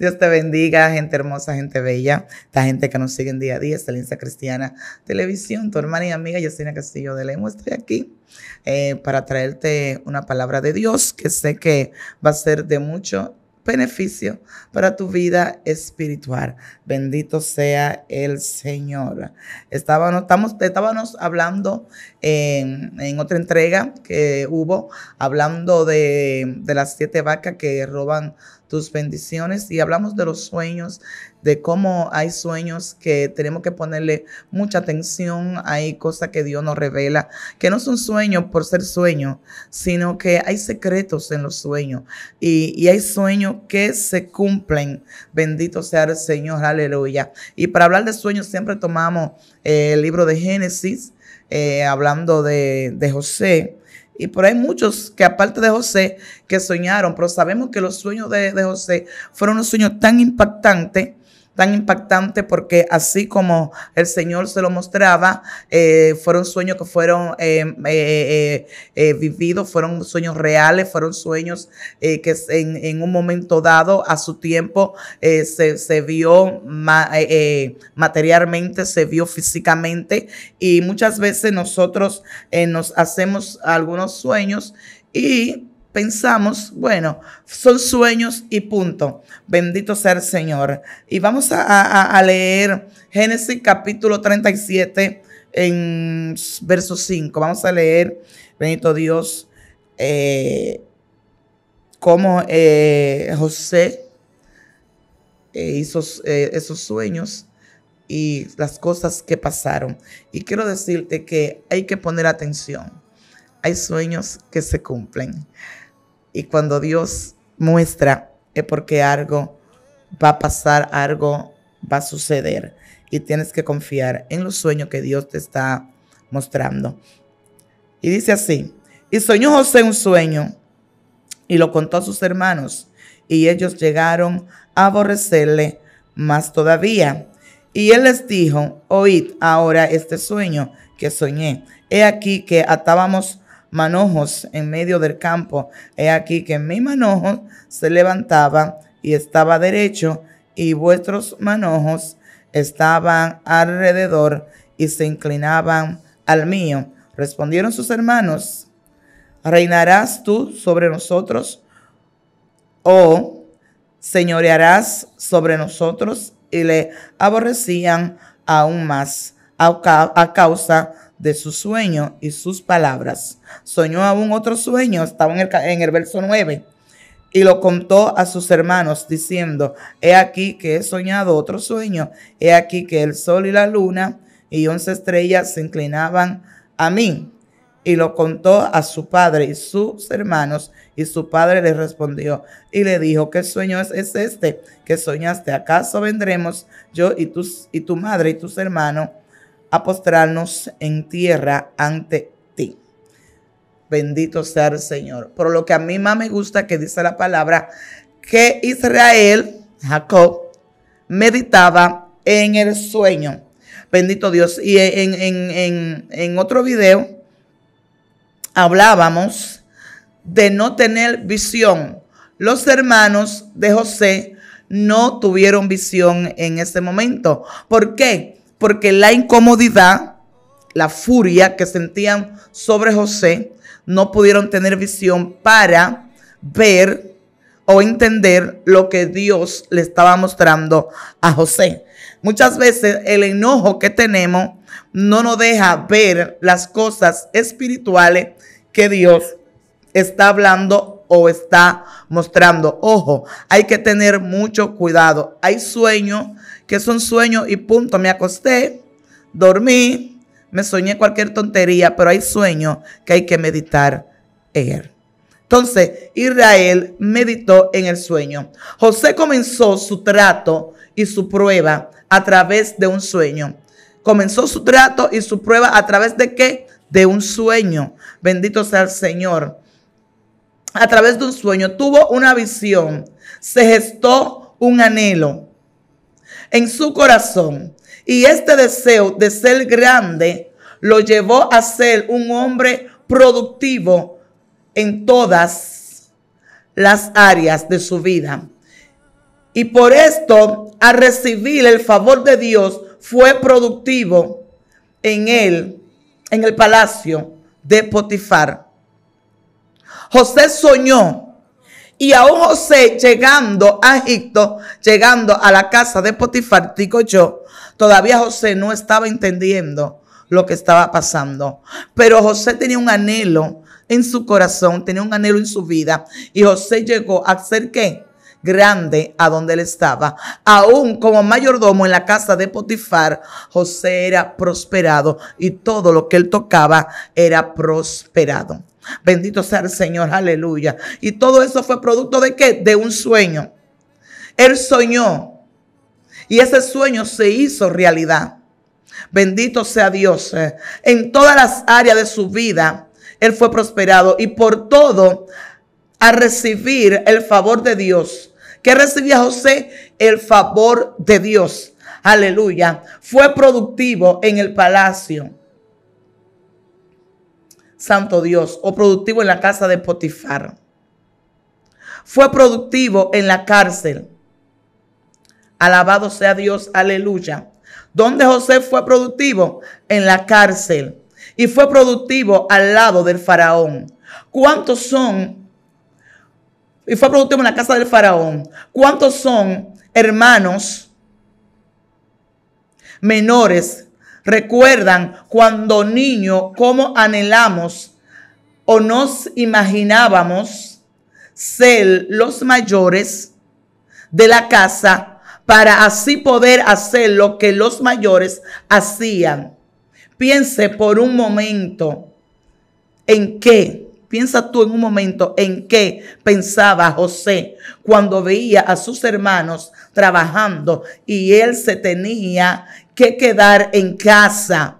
Dios te bendiga, gente hermosa, gente bella, la gente que nos sigue en día a día, Excelencia Cristiana Televisión, tu hermana y amiga Yacina Castillo de Lemo, estoy aquí eh, para traerte una palabra de Dios que sé que va a ser de mucho beneficio para tu vida espiritual. Bendito sea el Señor. estábamos hablando en, otra entrega que hubo hablando de, las siete vacas que roban tus bendiciones y hablamos de los sueños, de cómo hay sueños que tenemos que ponerle mucha atención, hay cosas que Dios nos revela, que no son sueños por ser sueños, sino que hay secretos en los sueños y, hay sueños que se cumplen. Bendito sea el Señor, aleluya. Y para hablar de sueños siempre tomamos eh, el libro de Génesis eh, hablando de, de José. Y por ahí muchos que aparte de José, que soñaron, pero sabemos que los sueños de, de José fueron unos sueños tan impactantes tan impactante porque así como el Señor se lo mostraba, eh, fueron sueños que fueron eh, eh, vividos, fueron sueños reales, fueron sueños que en, un momento dado, a su tiempo, se, se, vio materialmente, se vio físicamente y muchas veces nosotros nos hacemos algunos sueños y pensamos, bueno, son sueños y punto. Bendito sea el Señor. Y vamos a, leer Génesis capítulo 37 en verso 5. Vamos a leer, bendito Dios, eh, cómo eh, José eh, hizo esos sueños y las cosas que pasaron. Y quiero decirte que hay que poner atención. Hay sueños que se cumplen. Y cuando Dios muestra es porque algo va a pasar, algo va a suceder. Y tienes que confiar en los sueños que Dios te está mostrando. Y dice así, y soñó José un sueño y lo contó a sus hermanos. Y ellos llegaron a aborrecerle más todavía. Y él les dijo, oíd ahora este sueño que soñé. He aquí que atábamos manojos en medio del campo. He aquí que mi manojo se levantaba y estaba derecho, y vuestros manojos estaban alrededor y se inclinaban al mío. Respondieron sus hermanos, ¿reinarás tú sobre nosotros? ¿O señorearás sobre nosotros? Y le aborrecían aún más a causa de su sueño y sus palabras. Soñó aún otro sueño, estaba en el, verso 9, y lo contó a sus hermanos, diciendo, he aquí que he soñado otro sueño, he aquí que el sol y la luna y once estrellas se inclinaban a mí. Y lo contó a su padre y sus hermanos, y su padre le respondió y le dijo, ¿qué sueño es, este que soñaste? ¿Acaso vendremos yo y, tus, y tu madre y tus hermanos? a postrarnos en tierra ante ti. Bendito sea el Señor. por lo que a mí más me gusta que dice la palabra, que Israel, Jacob, meditaba en el sueño. Bendito Dios. Y en, en otro video hablábamos de no tener visión. Los hermanos de José no tuvieron visión en ese momento. ¿Por qué? porque la incomodidad, la furia que sentían sobre José, no pudieron tener visión para ver o entender lo que Dios le estaba mostrando a José. Muchas veces el enojo que tenemos no nos deja ver las cosas espirituales que Dios está hablando o está mostrando. Ojo, hay que tener mucho cuidado. Hay sueños que un sueño y punto. Me acosté, dormí, me soñé cualquier tontería, pero hay sueños que hay que meditar en él. Entonces, Israel meditó en el sueño. José comenzó su trato y su prueba a través de un sueño. Comenzó su trato y su prueba a través de qué? De un sueño. Bendito sea el Señor. A través de un sueño. Tuvo una visión. Se gestó un anhelo en su corazón. Y este deseo de ser grande lo llevó a ser un hombre productivo en todas las áreas de su vida. Y por esto, a recibir el favor de Dios, fue productivo en él, en el palacio de Potifar. José soñó y aún José llegando a Egipto, llegando a la casa de Potifar, digo yo, todavía José no estaba entendiendo lo que estaba pasando. Pero José tenía un anhelo en su corazón, tenía un anhelo en su vida. Y José llegó a ser qué? grande a donde él estaba. Aún como mayordomo en la casa de Potifar, José era prosperado y todo lo que él tocaba era prosperado. Bendito sea el Señor, aleluya. Y todo eso fue producto de qué? De un sueño. Él soñó y ese sueño se hizo realidad. Bendito sea Dios. Eh. En todas las áreas de su vida, Él fue prosperado y por todo a recibir el favor de Dios. ¿Qué recibía José? El favor de Dios. Aleluya. Fue productivo en el palacio santo Dios, o productivo en la casa de Potifar. Fue productivo en la cárcel. Alabado sea Dios, aleluya. Donde José fue productivo? En la cárcel. Y fue productivo al lado del faraón. ¿Cuántos son? Y fue productivo en la casa del faraón. ¿Cuántos son hermanos menores recuerdan cuando niño cómo anhelamos o nos imaginábamos ser los mayores de la casa para así poder hacer lo que los mayores hacían. Piense por un momento en qué, piensa tú en un momento en qué pensaba José cuando veía a sus hermanos trabajando y él se tenía que quedar en casa.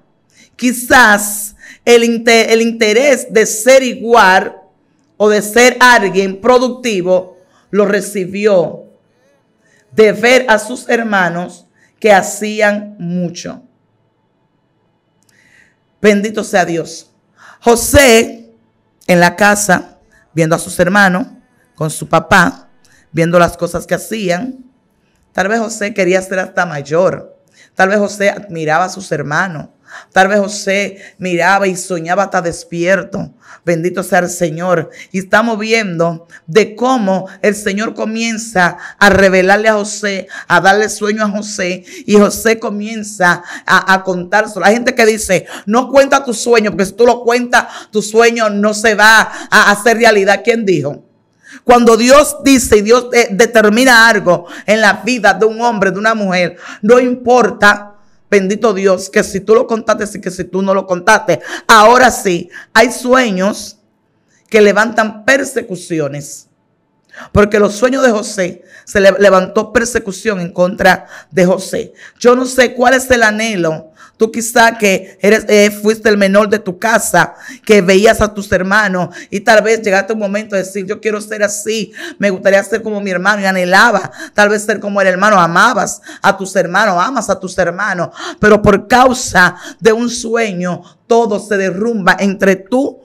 Quizás el, el interés de ser igual o de ser alguien productivo lo recibió de ver a sus hermanos que hacían mucho. Bendito sea Dios. José en la casa, viendo a sus hermanos, con su papá, viendo las cosas que hacían. Tal vez José quería ser hasta mayor. Tal vez José admiraba a sus hermanos. Tal vez José miraba y soñaba hasta despierto. Bendito sea el Señor. Y estamos viendo de cómo el Señor comienza a revelarle a José, a darle sueño a José. Y José comienza a, a La gente que dice, no cuenta tu sueño, porque si tú lo cuentas, tu sueño no se va a hacer realidad. ¿Quién dijo? Cuando Dios dice y Dios eh, determina algo en la vida de un hombre, de una mujer, no importa, bendito Dios, que si tú lo contaste y que si tú no lo contaste. Ahora sí, hay sueños que levantan persecuciones. Porque los sueños de José se le levantó persecución en contra de José. Yo no sé cuál es el anhelo Tú quizá que eres, eh, fuiste el menor de tu casa, que veías a tus hermanos y tal vez llegaste un momento de decir, yo quiero ser así, me gustaría ser como mi hermano y anhelaba tal vez ser como el hermano, amabas a tus hermanos, amas a tus hermanos, pero por causa de un sueño todo se derrumba entre tú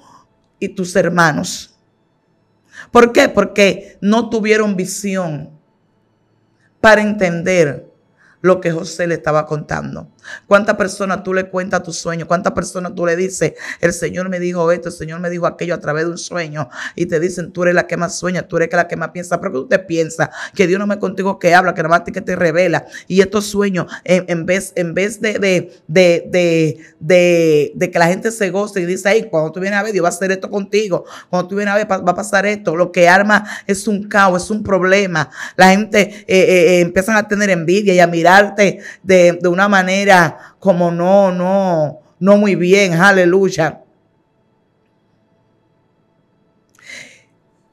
y tus hermanos. ¿Por qué? Porque no tuvieron visión para entender lo que José le estaba contando. ¿Cuántas personas tú le cuentas tu sueño? ¿Cuántas personas tú le dices, el Señor me dijo esto, el Señor me dijo aquello a través de un sueño? Y te dicen, tú eres la que más sueña, tú eres la que más piensa. Pero tú te piensas que Dios no me contigo que habla, que nada más que te revela. Y estos sueños, en, vez, en vez de, de, que la gente se goce y dice, ay, cuando tú vienes a ver, Dios va a hacer esto contigo. Cuando tú vienes a ver, va a pasar esto. Lo que arma es un caos, es un problema. La gente eh, eh, eh empiezan a tener envidia y a mirar de, una manera como no, no, no muy bien, aleluya.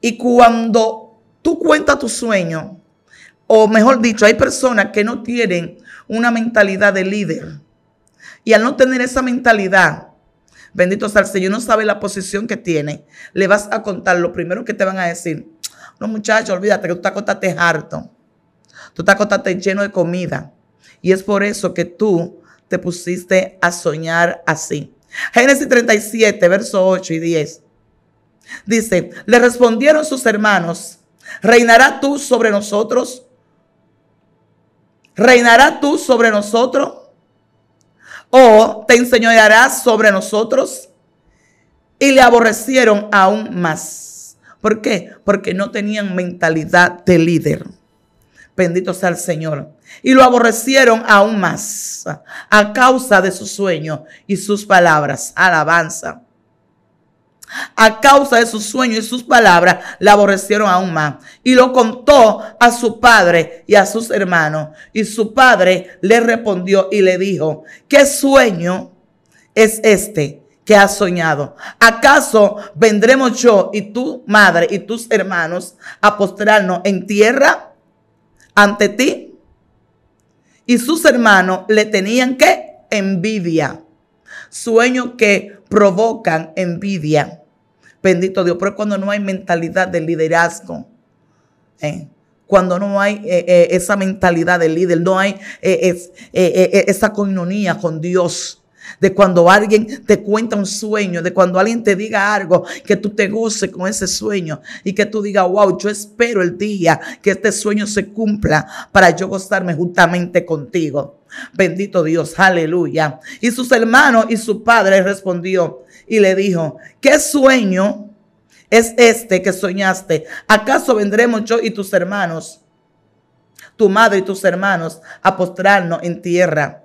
Y cuando tú cuentas tu sueño, o mejor dicho, hay personas que no tienen una mentalidad de líder. Y al no tener esa mentalidad, bendito sea el Señor, no sabe la posición que tiene. Le vas a contar lo primero que te van a decir. No, muchacho, olvídate que tú te acostaste harto. Tú te acostaste lleno de comida. Y es por eso que tú te pusiste a soñar así. Génesis 37, verso 8 y 10. Dice, le respondieron sus hermanos, ¿reinará tú sobre nosotros? ¿Reinará tú sobre nosotros? ¿O te enseñarás sobre nosotros? Y le aborrecieron aún más. ¿Por qué? Porque no tenían mentalidad de líder. Bendito sea el Señor. Y lo aborrecieron aún más a causa de su sueño y sus palabras. Alabanza. A causa de su sueño y sus palabras, la aborrecieron aún más. Y lo contó a su padre y a sus hermanos. Y su padre le respondió y le dijo, ¿qué sueño es este que has soñado? ¿Acaso vendremos yo y tu madre y tus hermanos a postrarnos en tierra? ante ti. Y sus hermanos le tenían que envidia. Sueños que provocan envidia. Bendito Dios, pero cuando no hay mentalidad de liderazgo. ¿eh? Cuando no hay eh, eh, esa mentalidad de líder, no hay esa coinonía con Dios de cuando alguien te cuenta un sueño, de cuando alguien te diga algo, que tú te goces con ese sueño y que tú digas, wow, yo espero el día que este sueño se cumpla para yo gozarme justamente contigo. Bendito Dios, aleluya. Y sus hermanos y su padre respondió y le dijo, ¿qué sueño es este que soñaste? ¿Acaso vendremos yo y tus hermanos, tu madre y tus hermanos, a postrarnos en tierra?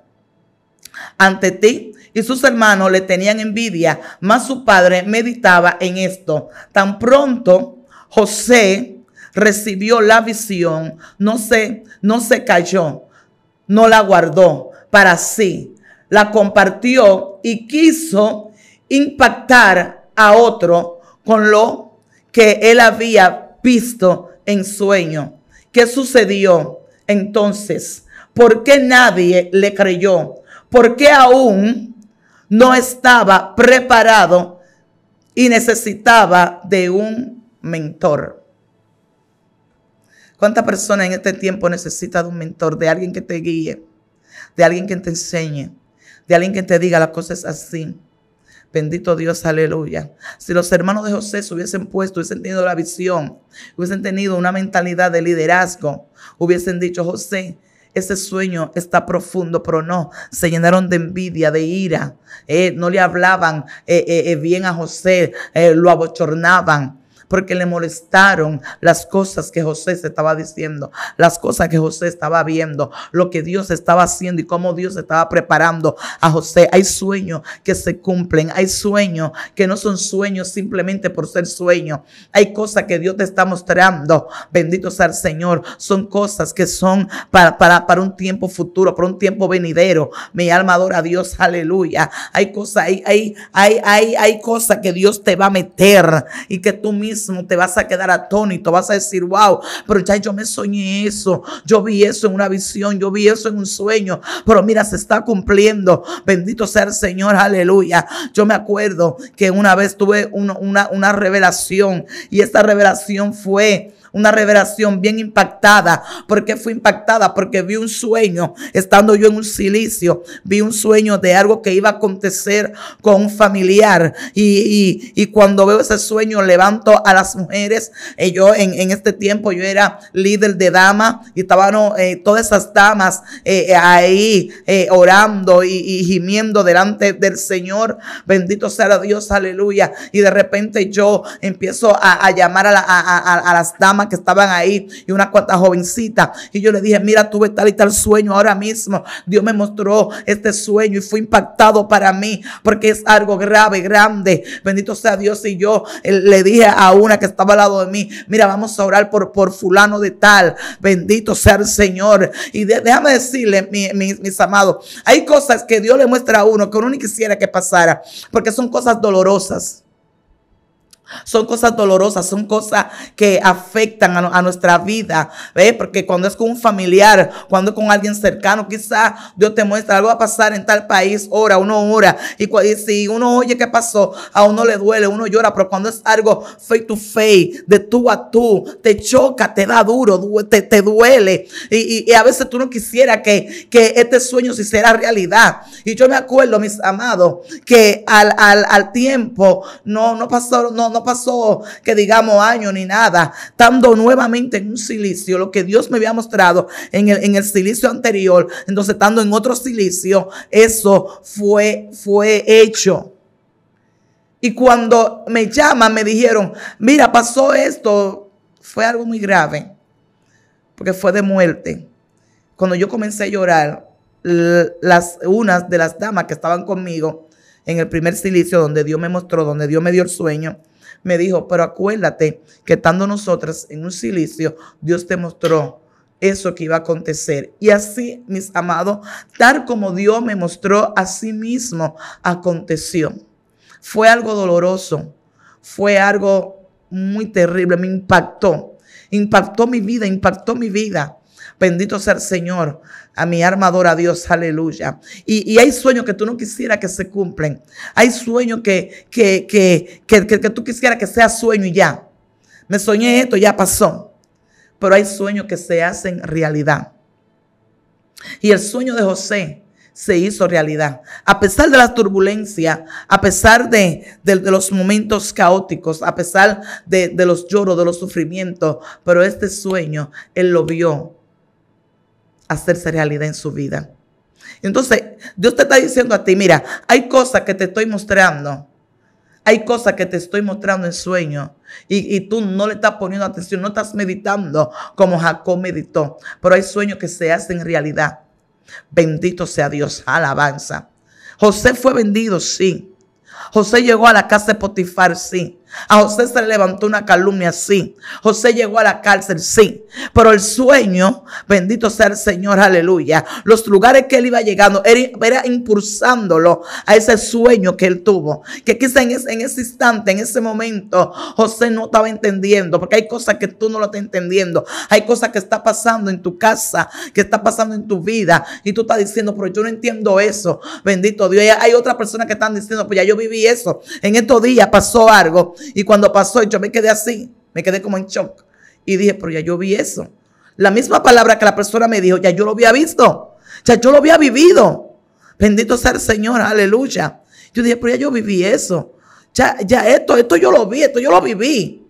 ante ti. Y sus hermanos le tenían envidia, mas su padre meditaba en esto. Tan pronto José recibió la visión, no se, no se cayó, no la guardó para sí, la compartió y quiso impactar a otro con lo que él había visto en sueño. ¿Qué sucedió entonces? ¿Por qué nadie le creyó? porque aún no estaba preparado y necesitaba de un mentor. ¿Cuántas personas en este tiempo necesitan de un mentor, de alguien que te guíe, de alguien que te enseñe, de alguien que te diga las cosas así? Bendito Dios, aleluya. Si los hermanos de José se hubiesen puesto, hubiesen tenido la visión, hubiesen tenido una mentalidad de liderazgo, hubiesen dicho, José, ese sueño está profundo, pero no. Se llenaron de envidia, de ira. Eh, no le hablaban eh, eh, eh bien a José, eh, lo abochornaban porque le molestaron las cosas que José se estaba diciendo, las cosas que José estaba viendo, lo que Dios estaba haciendo y cómo Dios estaba preparando a José. Hay sueños que se cumplen, hay sueños que no son sueños simplemente por ser sueños. Hay cosas que Dios te está mostrando. Bendito sea el Señor. Son cosas que son para, para, para un tiempo futuro, para un tiempo venidero. Mi alma adora a Dios. Aleluya. Hay cosas, hay, hay, hay, hay, hay cosas que Dios te va a meter y que tú mismo te vas a quedar atónito, vas a decir, wow, pero ya yo me soñé eso, yo vi eso en una visión, yo vi eso en un sueño, pero mira, se está cumpliendo. Bendito sea el Señor, aleluya. Yo me acuerdo que una vez tuve una revelación y esta revelación fue una revelación bien impactada. porque fui impactada? Porque vi un sueño, estando yo en un silicio, vi un sueño de algo que iba a acontecer con un familiar. Y, cuando veo ese sueño, levanto a las mujeres. Eh, yo en, este tiempo, yo era líder de dama y estaban eh, todas esas damas eh, ahí orando y, gimiendo delante del Señor. Bendito sea Dios, aleluya. Y de repente yo empiezo a, a llamar a, a, a las damas que estaban ahí y una cuantas jovencita Y yo le dije, mira, tuve tal y tal sueño ahora mismo. Dios me mostró este sueño y fue impactado para mí porque es algo grave, grande. Bendito sea Dios. Y yo eh, le dije a una que estaba al lado de mí, mira, vamos a orar por, por fulano de tal. Bendito sea el Señor. Y déjame decirle, mis amados, hay cosas que Dios le muestra a uno que uno ni quisiera que pasara porque son cosas dolorosas. Son cosas dolorosas, son cosas que afectan a, nuestra vida, Porque cuando es con un familiar, cuando es con alguien cercano, quizás Dios te muestra algo va a pasar en tal país, hora, uno hora, y, y, si uno oye qué pasó, a uno le duele, uno llora, pero cuando es algo face to face, de tú a tú, te choca, te da duro, te, te duele, y, a veces tú no quisieras que, este sueño se hiciera realidad. Y yo me acuerdo, mis amados, que al, tiempo no, no pasó no, no pasó que digamos año ni nada, estando nuevamente en un silicio, lo que Dios me había mostrado en el, silicio anterior, entonces estando en otro silicio, eso fue, fue hecho. Y cuando me llaman, me dijeron, mira, pasó esto, fue algo muy grave, porque fue de muerte. Cuando yo comencé a llorar, las, unas de las damas que estaban conmigo en el primer silicio, donde Dios me mostró, donde Dios me dio el sueño, me dijo, pero acuérdate que estando nosotras en un silicio, Dios te mostró eso que iba a acontecer. Y así, mis amados, tal como Dios me mostró a sí mismo, aconteció. Fue algo doloroso, fue algo muy terrible, me impactó, impactó mi vida, impactó mi vida. Bendito sea el Señor. A mi armadora a Dios. Aleluya. Y, hay sueños que tú no quisieras que se cumplen. Hay sueños que, que, que, que tú quisieras que sea sueño y ya. Me soñé esto, ya pasó. Pero hay sueños que se hacen realidad. Y el sueño de José se hizo realidad. A pesar de la turbulencia, a pesar de, de, los momentos caóticos, a pesar de, de los lloros, de los sufrimientos, pero este sueño él lo vio hacerse realidad en su vida. Entonces, Dios te está diciendo a ti, mira, hay cosas que te estoy mostrando. Hay cosas que te estoy mostrando en sueño y, tú no le estás poniendo atención, no estás meditando como Jacob meditó, pero hay sueños que se hacen realidad. Bendito sea Dios, alabanza. José fue vendido, sí. José llegó a la casa de Potifar, sí. A José se le levantó una calumnia, sí. José llegó a la cárcel, sí. Pero el sueño, bendito sea el Señor, aleluya. Los lugares que él iba llegando, era, impulsándolo a ese sueño que él tuvo. Que quizá en ese, instante, en ese momento, José no estaba entendiendo. Porque hay cosas que tú no lo estás entendiendo. Hay cosas que está pasando en tu casa, que está pasando en tu vida. Y tú estás diciendo, pero yo no entiendo eso. Bendito Dios. hay otras personas que están diciendo, pues ya yo viví eso. En estos días pasó algo. Y cuando pasó, yo me quedé así, me quedé como en shock. Y dije, pero ya yo vi eso. La misma palabra que la persona me dijo, ya yo lo había visto, ya yo lo había vivido. Bendito sea el Señor, aleluya. Yo dije, pero ya yo viví eso. Ya, ya esto, esto yo lo vi, esto yo lo viví.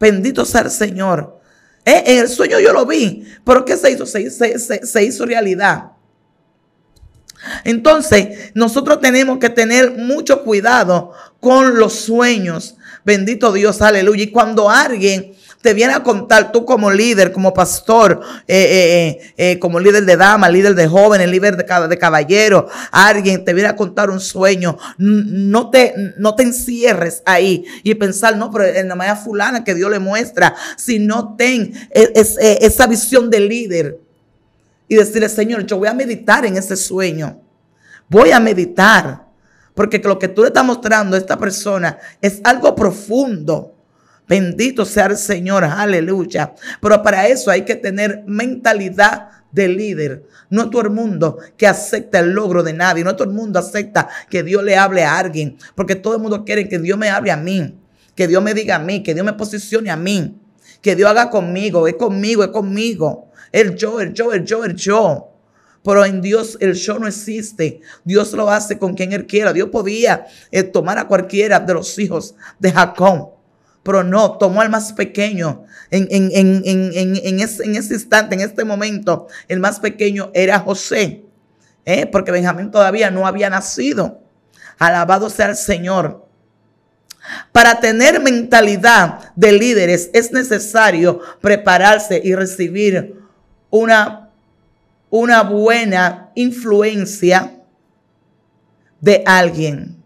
Bendito sea el Señor. Eh, en el sueño yo lo vi, pero ¿qué se hizo? Se, se hizo realidad. Entonces, nosotros tenemos que tener mucho cuidado con los sueños. Bendito Dios, aleluya. Y cuando alguien te viene a contar, tú como líder, como pastor, eh, eh, eh, como líder de dama, líder de jóvenes, líder de, de caballero, alguien te viene a contar un sueño, no te, no te encierres ahí y pensar, no, pero en la manera fulana que Dios le muestra, si no ten e-, e-, esa visión de líder y decirle, Señor, yo voy a meditar en ese sueño. Voy a meditar. Porque lo que tú le estás mostrando a esta persona es algo profundo. Bendito sea el Señor, aleluya. Pero para eso hay que tener mentalidad de líder. No todo el mundo que acepta el logro de nadie. No todo el mundo acepta que Dios le hable a alguien. Porque todo el mundo quiere que Dios me hable a mí. Que Dios me diga a mí. Que Dios me posicione a mí. Que Dios haga conmigo. Es conmigo, es conmigo. El yo, el yo, el yo, el yo. Pero en Dios el yo no existe. Dios lo hace con quien Él quiera. Dios podía eh, tomar a cualquiera de los hijos de Jacob. Pero no, tomó al más pequeño. En, en, ese, instante, en este momento, el más pequeño era José. Eh, porque Benjamín todavía no había nacido. Alabado sea el Señor. Para tener mentalidad de líderes es necesario prepararse y recibir una, una buena influencia de alguien.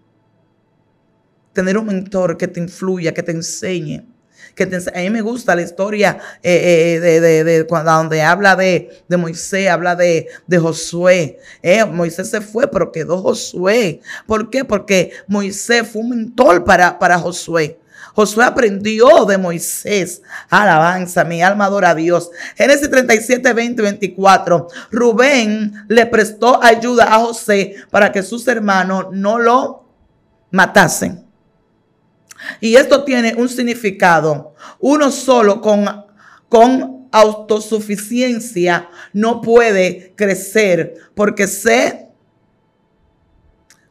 Tener un mentor que te influya, que te enseñe. Que a mí me gusta la historia eh, eh, de, cuando, donde habla de, Moisés, habla de, Josué. Eh, Moisés se fue, pero quedó Josué. ¿Por qué? Porque Moisés fue un mentor para, para Josué. Josué aprendió de Moisés. Alabanza, mi alma adora a Dios. Génesis 37, 20, 24. Rubén le prestó ayuda a José para que sus hermanos no lo matasen. Y esto tiene un significado. Uno solo con, con autosuficiencia no puede crecer porque se...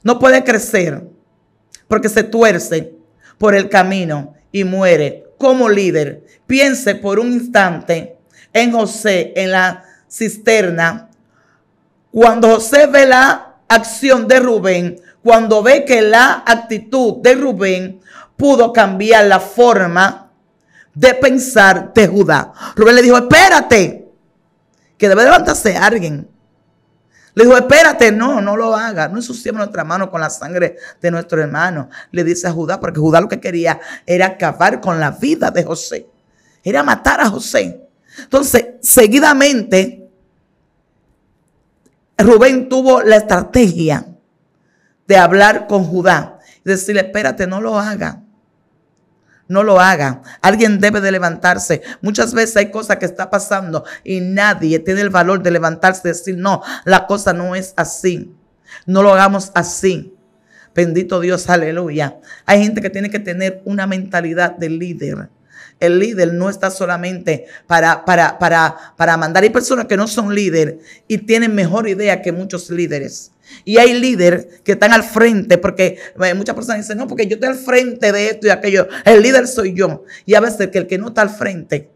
No puede crecer porque se tuerce por el camino y muere como líder. Piense por un instante en José, en la cisterna. Cuando José ve la acción de Rubén, cuando ve que la actitud de Rubén pudo cambiar la forma de pensar de Judá. Rubén le dijo, espérate, que debe levantarse alguien le dijo, espérate, no, no lo haga no ensuciemos nuestra mano con la sangre de nuestro hermano. Le dice a Judá, porque Judá lo que quería era acabar con la vida de José, era matar a José. Entonces, seguidamente, Rubén tuvo la estrategia de hablar con Judá y decirle, espérate, no lo haga no lo haga. Alguien debe de levantarse. Muchas veces hay cosas que está pasando y nadie tiene el valor de levantarse y decir, no, la cosa no es así. No lo hagamos así. Bendito Dios, aleluya. Hay gente que tiene que tener una mentalidad de líder. El líder no está solamente para, para, para, para mandar. Hay personas que no son líder y tienen mejor idea que muchos líderes. Y hay líderes que están al frente, porque eh, muchas personas dicen, no, porque yo estoy al frente de esto y aquello. El líder soy yo. Y a veces que el que no está al frente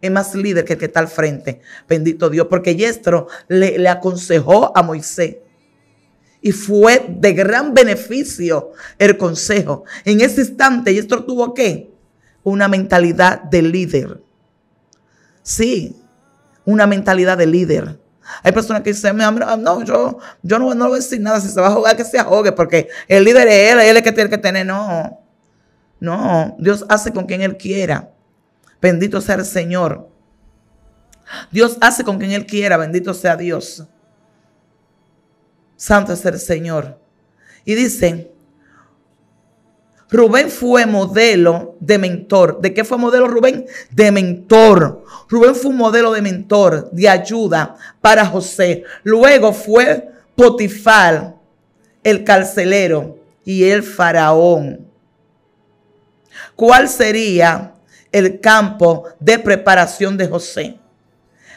es más líder que el que está al frente. Bendito Dios. Porque Yestro le, aconsejó a Moisés. Y fue de gran beneficio el consejo. En ese instante, Yestro tuvo qué? Una mentalidad de líder. Sí, una mentalidad de líder. Hay personas que dicen, ah, no, yo, yo no, no voy a decir nada, si se va a jugar, que se ahogue, porque el líder es él, él es el que tiene que tener, no. No, Dios hace con quien Él quiera. Bendito sea el Señor. Dios hace con quien Él quiera, bendito sea Dios. Santo es el Señor. Y dicen, Rubén fue modelo de mentor. ¿De qué fue modelo Rubén? De mentor. Rubén fue un modelo de mentor, de ayuda para José. Luego fue Potifar, el carcelero, y el faraón. ¿Cuál sería el campo de preparación de José?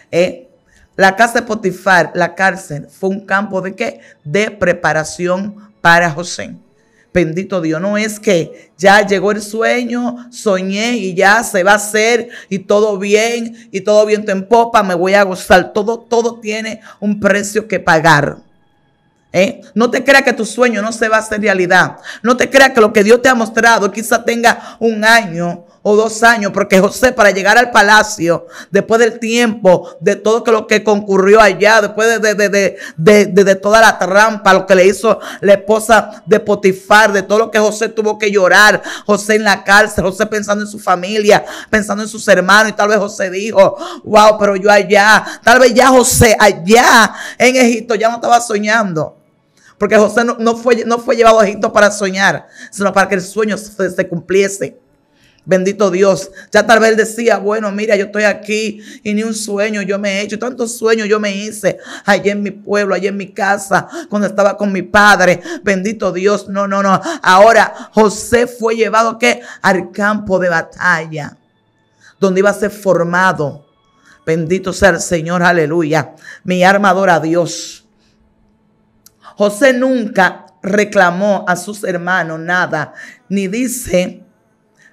¿Eh? La casa de Potifar, la cárcel, fue un campo de qué? De preparación para José. Bendito Dios, no es que ya llegó el sueño, soñé y ya se va a hacer y todo bien y todo viento en popa, me voy a gozar. Todo, todo tiene un precio que pagar. ¿Eh? No te creas que tu sueño no se va a hacer realidad. No te creas que lo que Dios te ha mostrado quizá tenga un año o dos años, porque José para llegar al palacio, después del tiempo, de todo lo que concurrió allá, después de, de, toda la trampa, lo que le hizo la esposa de Potifar, de todo lo que José tuvo que llorar, José en la cárcel, José pensando en su familia, pensando en sus hermanos, y tal vez José dijo, wow, pero yo allá, tal vez ya José allá en Egipto ya no estaba soñando. Porque José no, fue, no fue llevado a Egipto para soñar, sino para que el sueño se cumpliese. Bendito Dios. Ya tal vez decía, bueno, mira, yo estoy aquí y ni un sueño yo me he hecho. Tantos sueños yo me hice allí en mi pueblo, allí en mi casa, cuando estaba con mi padre. Bendito Dios. No, no, no. Ahora José fue llevado ¿qué? al campo de batalla, donde iba a ser formado. Bendito sea el Señor, aleluya. Mi armadora a Dios. José nunca reclamó a sus hermanos nada, ni dice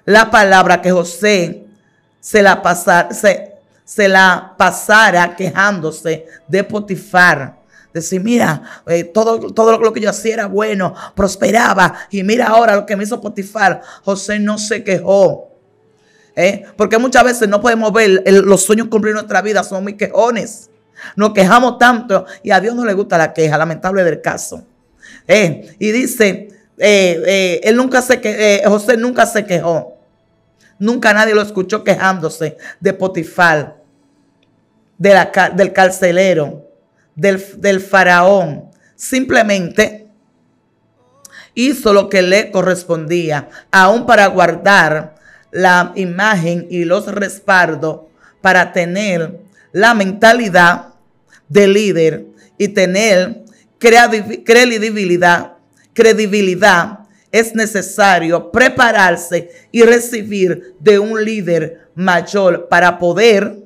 la palabra que José se la, pasara quejándose de Potifar. Decir, mira, eh, todo, todo lo que yo hacía era bueno, prosperaba. Y mira ahora lo que me hizo Potifar. José no se quejó. ¿eh? Porque muchas veces no podemos ver los sueños cumplir nuestra vida, son mis quejones. Nos quejamos tanto y a Dios no le gusta la queja, lamentable del caso. ¿eh? Y dice, él nunca se que, José nunca se quejó. Nunca nadie lo escuchó quejándose de Potifar, del carcelero, del, del faraón. Simplemente hizo lo que le correspondía, aún para guardar la imagen y los respaldos para tener la mentalidad de líder y tener credibilidad, credibilidad es necesario prepararse y recibir de un líder mayor para poder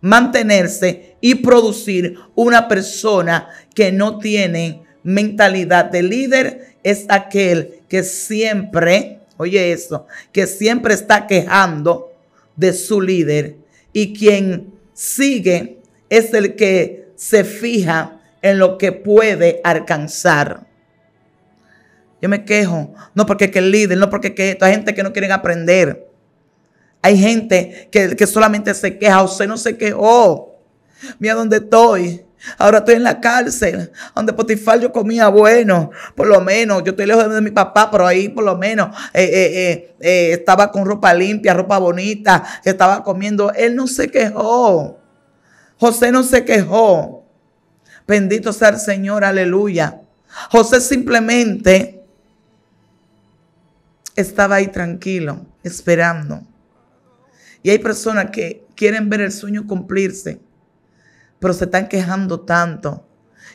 mantenerse y producir una persona que no tiene mentalidad de líder es aquel que siempre, oye eso, que siempre está quejando de su líder y quien sigue es el que se fija en lo que puede alcanzar. Yo me quejo, no porque que el líder, no porque que esto, hay gente que no quieren aprender. Hay gente que, solamente se queja, José no se quejó. Mira dónde estoy. Ahora estoy en la cárcel, donde Potifar yo comía bueno, por lo menos. Yo estoy lejos de mi papá, pero ahí por lo menos eh, eh, eh, estaba con ropa limpia, ropa bonita, estaba comiendo. Él no se quejó. José no se quejó. Bendito sea el Señor, aleluya. José simplemente estaba ahí tranquilo, esperando. Y hay personas que quieren ver el sueño cumplirse, pero se están quejando tanto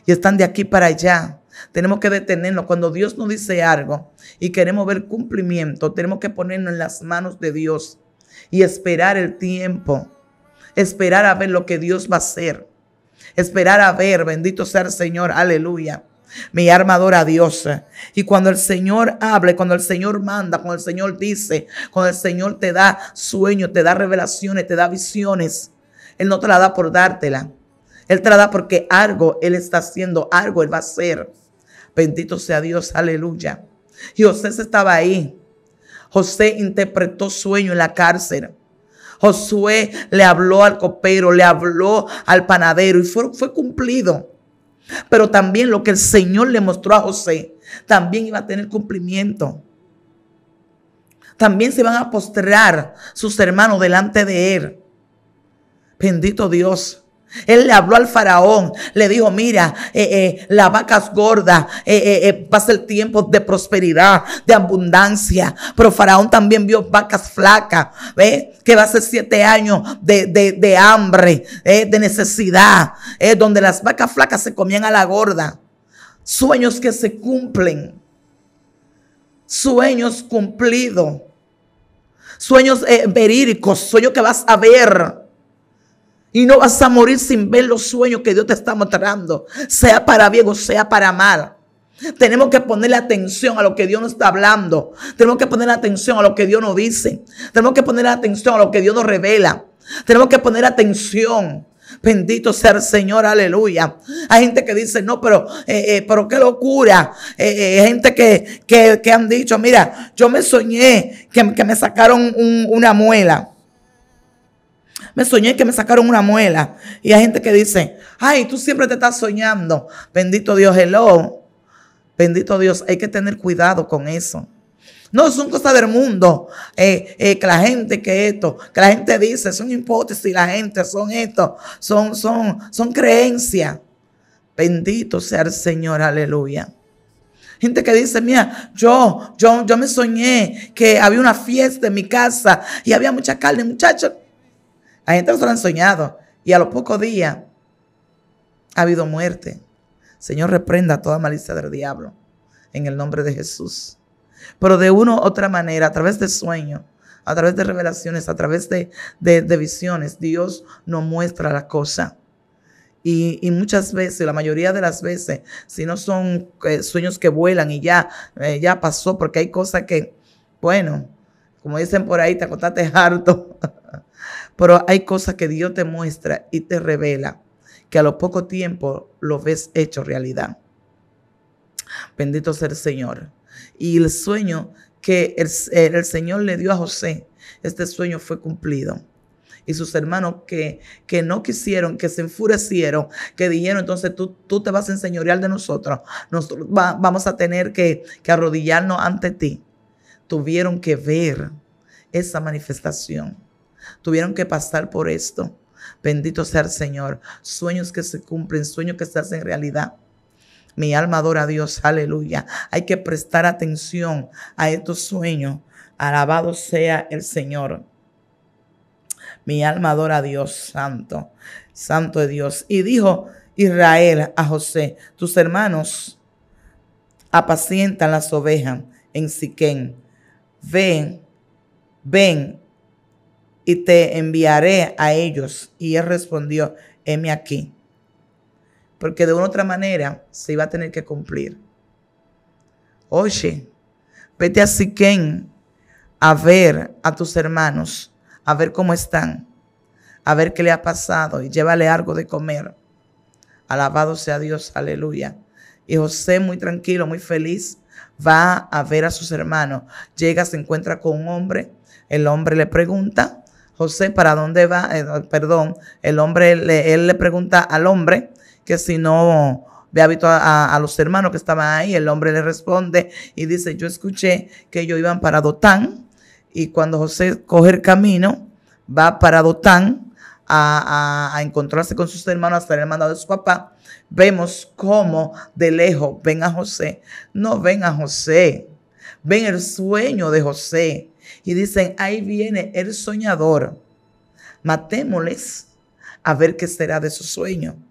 y están de aquí para allá. Tenemos que detenernos. Cuando Dios nos dice algo y queremos ver cumplimiento, tenemos que ponernos en las manos de Dios y esperar el tiempo. Esperar a ver lo que Dios va a hacer. Esperar a ver, bendito sea el Señor, aleluya. Mi armadora a Dios. Y cuando el Señor hable, cuando el Señor manda, cuando el Señor dice, cuando el Señor te da sueños, te da revelaciones, te da visiones, Él no te la da por dártela. Él te la da porque algo Él está haciendo, algo Él va a hacer. Bendito sea Dios, aleluya. Y José estaba ahí. José interpretó sueño en la cárcel. Josué le habló al copero, le habló al panadero y fue cumplido. Pero también lo que el Señor le mostró a José, también iba a tener cumplimiento. También se van a postrar sus hermanos delante de él. Bendito Dios. Él le habló al faraón, le dijo, mira, las eh, vacas eh, la vaca es gorda, eh, pasa el tiempo de prosperidad, de abundancia. Pero faraón también vio vacas flacas, ¿ve? que va a ser siete años de, de hambre, de necesidad, donde las vacas flacas se comían a la gorda. Sueños que se cumplen, sueños cumplidos, sueños verídicos, sueños que vas a ver y no vas a morir sin ver los sueños que Dios te está mostrando, sea para bien o sea para mal. Tenemos que ponerle atención a lo que Dios nos está hablando. Tenemos que poner atención a lo que Dios nos dice. Tenemos que poner atención a lo que Dios nos revela. Tenemos que poner atención. Bendito sea el Señor, aleluya. Hay gente que dice, no, pero, eh, eh, pero qué locura. Eh, eh gente que, han dicho, mira, yo me soñé que, que me sacaron una muela. Me soñé que me sacaron una muela. Y hay gente que dice, ay, tú siempre te estás soñando. Bendito Dios, hello. Bendito Dios, hay que tener cuidado con eso. No, son cosas del mundo. Eh, eh, que la gente que esto, que la gente dice, son hipótesis, la gente, son esto, son, son, son creencias. Bendito sea el Señor, aleluya. Gente que dice, mira, yo, yo, yo me soñé que había una fiesta en mi casa y había mucha carne. Muchachos, hay gente no se lo han soñado. Y a los pocos días ha habido muerte. Señor, reprenda toda malicia del diablo. En el nombre de Jesús. Pero de una u otra manera, a través de sueños, a través de revelaciones, a través de, visiones, Dios nos muestra la cosa. Y, muchas veces, la mayoría de las veces, si no son eh, sueños que vuelan y ya, eh, ya pasó, porque hay cosas que, bueno, como dicen por ahí, te acostaste harto. Pero hay cosas que Dios te muestra y te revela que a lo poco tiempo lo ves hecho realidad. Bendito sea el Señor. Y el sueño que el, eh, el Señor le dio a José, este sueño fue cumplido y sus hermanos que, que, no quisieron, que se enfurecieron, que dijeron, entonces tú, tú te vas a enseñorear de nosotros, nosotros vamos a tener que, que arrodillarnos ante ti. Tuvieron que ver esa manifestación tuvieron que pasar por esto. Bendito sea el Señor. Sueños que se cumplen, sueños que se hacen realidad. Mi alma adora a Dios, aleluya. Hay que prestar atención a estos sueños. Alabado sea el Señor. Mi alma adora a Dios, santo, santo de Dios. Y dijo Israel a José, tus hermanos apacientan las ovejas en Siquén. Ven, ven y te enviaré a ellos. Y él respondió, heme aquí. Porque de una u otra manera se iba a tener que cumplir. Oye, vete a Siquén a ver a tus hermanos, a ver cómo están, a ver qué le ha pasado y llévale algo de comer. Alabado sea Dios, aleluya. Y José, muy tranquilo, muy feliz, va a ver a sus hermanos. Llega, se encuentra con un hombre, el hombre le pregunta, José, ¿para dónde va? Eh, perdón, el hombre, le, él le pregunta al hombre que si no ve hábito a, los hermanos que estaban ahí, el hombre le responde y dice, yo escuché que ellos iban para Dotán y cuando José coge el camino, va para Dotán a, encontrarse con sus hermanos, hasta el mandado de su papá, vemos cómo de lejos ven a José, no ven a José, ven el sueño de José y dicen, ahí viene el soñador, matémosles a ver qué será de su sueño.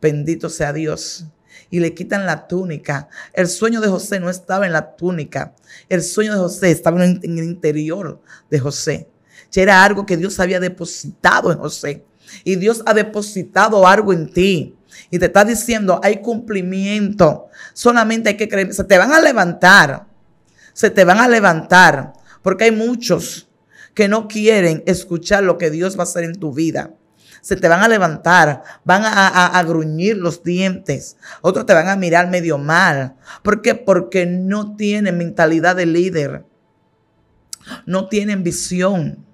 Bendito sea Dios. Y le quitan la túnica. El sueño de José no estaba en la túnica. El sueño de José estaba en el interior de José. era algo que Dios había depositado en José. Y Dios ha depositado algo en ti. Y te está diciendo, hay cumplimiento. Solamente hay que creer. Se te van a levantar. Se te van a levantar. Porque hay muchos que no quieren escuchar lo que Dios va a hacer en tu vida. Se te van a levantar, van a, gruñir los dientes, otros te van a mirar medio mal. ¿Por qué? Porque no tienen mentalidad de líder, no tienen visión.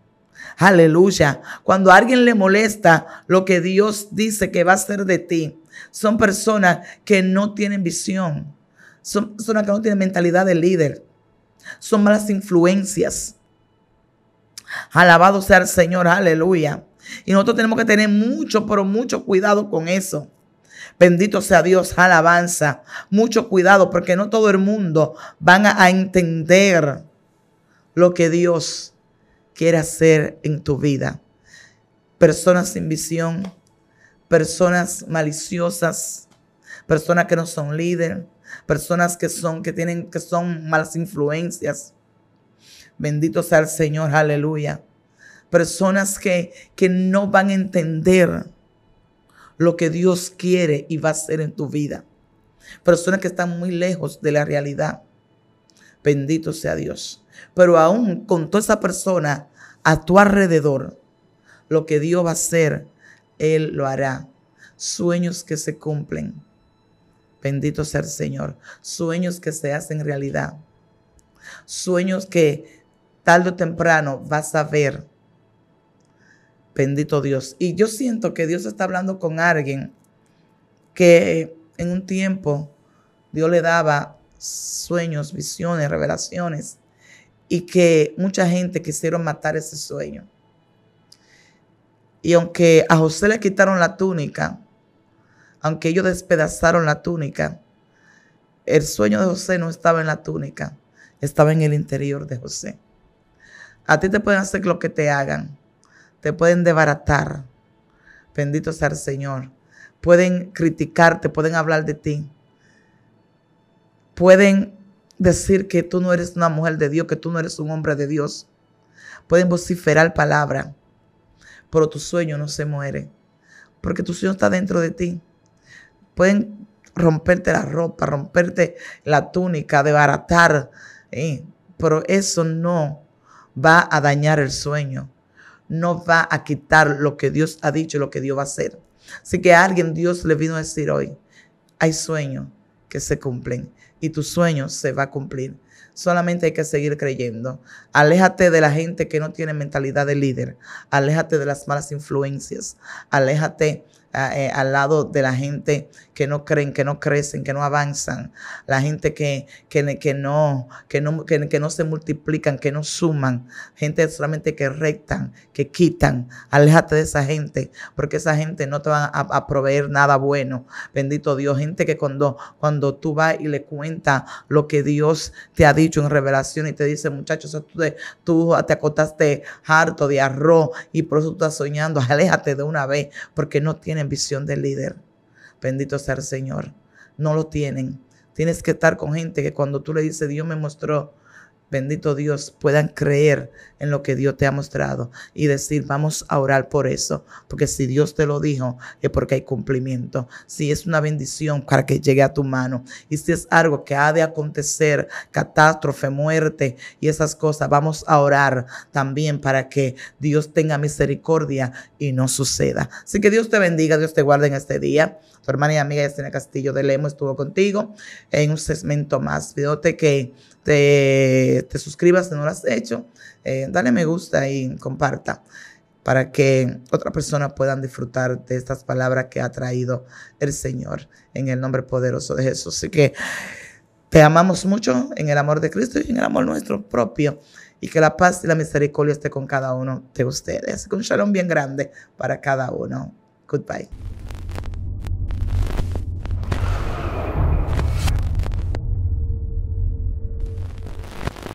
Aleluya. Cuando a alguien le molesta lo que Dios dice que va a hacer de ti, son personas que no tienen visión, son personas que no tienen mentalidad de líder son malas influencias. Alabado sea el Señor, aleluya. Y nosotros tenemos que tener mucho, pero mucho cuidado con eso. Bendito sea Dios, alabanza. Mucho cuidado porque no todo el mundo va a entender lo que Dios quiere hacer en tu vida. Personas sin visión, personas maliciosas, personas que no son líderes personas que son, que tienen, que son malas influencias. Bendito sea el Señor, aleluya. Personas que, que no van a entender lo que Dios quiere y va a hacer en tu vida. Personas que están muy lejos de la realidad. Bendito sea Dios. Pero aún con toda esa persona a tu alrededor, lo que Dios va a hacer, Él lo hará. Sueños que se cumplen Bendito sea el Señor. Sueños que se hacen realidad. Sueños que tarde o temprano vas a ver. Bendito Dios. Y yo siento que Dios está hablando con alguien que en un tiempo Dios le daba sueños, visiones, revelaciones y que mucha gente quisieron matar ese sueño. Y aunque a José le quitaron la túnica, aunque ellos despedazaron la túnica, el sueño de José no estaba en la túnica, estaba en el interior de José. A ti te pueden hacer lo que te hagan, te pueden debaratar. Bendito sea el Señor. Pueden criticarte, pueden hablar de ti. Pueden decir que tú no eres una mujer de Dios, que tú no eres un hombre de Dios. Pueden vociferar palabra, pero tu sueño no se muere, porque tu sueño está dentro de ti. Pueden romperte la ropa, romperte la túnica, debaratar, pero eso no va a dañar el sueño, no va a quitar lo que Dios ha dicho, lo que Dios va a hacer. Así que a alguien Dios le vino a decir hoy, hay sueños que se cumplen y tu sueño se va a cumplir. Solamente hay que seguir creyendo. Aléjate de la gente que no tiene mentalidad de líder. Aléjate de las malas influencias. Aléjate eh, al lado de la gente que no creen, que no crecen, que no avanzan, la gente que, que, no, que, no, que, no se multiplican, que no suman, gente solamente que rectan, que quitan. Aléjate de esa gente, porque esa gente no te va a, proveer nada bueno. Bendito Dios, gente que cuando, cuando tú vas y le cuentas lo que Dios te ha dicho en revelación y te dice, muchachos, tú, te acostaste harto de arroz y por eso tú estás soñando, aléjate de una vez, porque no tienen visión del líder. Bendito sea el Señor. No lo tienen. Tienes que estar con gente que cuando tú le dices, Dios me mostró bendito Dios, puedan creer en lo que Dios te ha mostrado y decir, vamos a orar por eso, porque si Dios te lo dijo, es porque hay cumplimiento. Si es una bendición para que llegue a tu mano y si es algo que ha de acontecer, catástrofe, muerte y esas cosas, vamos a orar también para que Dios tenga misericordia y no suceda. Así que Dios te bendiga, Dios te guarde en este día. Tu hermana y amiga Yesenia Castillo de Lemo estuvo contigo en un segmento más. Fíjate que te, suscribas si no lo has hecho, eh, dale me gusta y comparta para que otras personas puedan disfrutar de estas palabras que ha traído el Señor en el nombre poderoso de Jesús. Así que te amamos mucho en el amor de Cristo y en el amor nuestro propio. Y que la paz y la misericordia esté con cada uno de ustedes. un shalom bien grande para cada uno. Goodbye.